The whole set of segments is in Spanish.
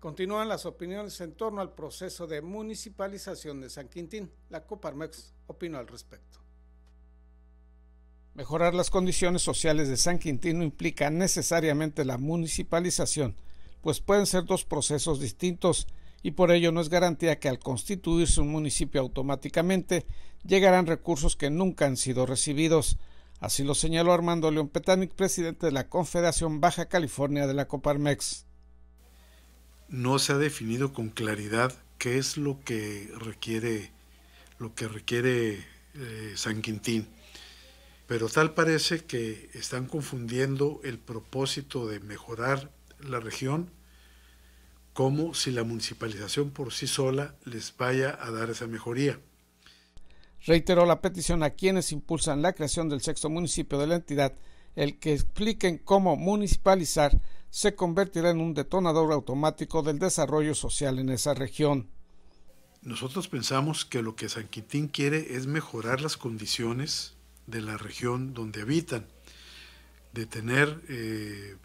Continúan las opiniones en torno al proceso de municipalización de San Quintín. La Coparmex opinó al respecto. Mejorar las condiciones sociales de San Quintín no implica necesariamente la municipalización, pues pueden ser dos procesos distintos y por ello no es garantía que al constituirse un municipio automáticamente llegarán recursos que nunca han sido recibidos. Así lo señaló Armando León Petanic, presidente de la Confederación Baja California de la Coparmex no se ha definido con claridad qué es lo que requiere, lo que requiere eh, San Quintín. Pero tal parece que están confundiendo el propósito de mejorar la región como si la municipalización por sí sola les vaya a dar esa mejoría. Reiteró la petición a quienes impulsan la creación del sexto municipio de la entidad, el que expliquen cómo municipalizar se convertirá en un detonador automático del desarrollo social en esa región. Nosotros pensamos que lo que San Quintín quiere es mejorar las condiciones de la región donde habitan, de tener eh,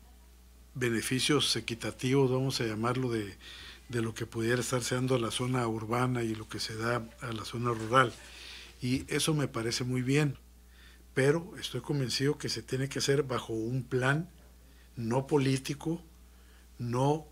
beneficios equitativos, vamos a llamarlo, de, de lo que pudiera estarse dando a la zona urbana y lo que se da a la zona rural. Y eso me parece muy bien, pero estoy convencido que se tiene que hacer bajo un plan no político, no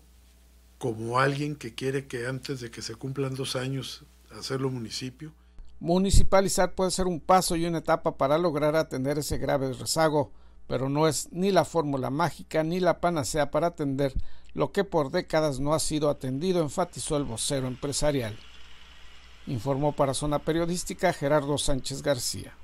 como alguien que quiere que antes de que se cumplan dos años hacerlo municipio. Municipalizar puede ser un paso y una etapa para lograr atender ese grave rezago, pero no es ni la fórmula mágica ni la panacea para atender lo que por décadas no ha sido atendido, enfatizó el vocero empresarial. Informó para Zona Periodística Gerardo Sánchez García.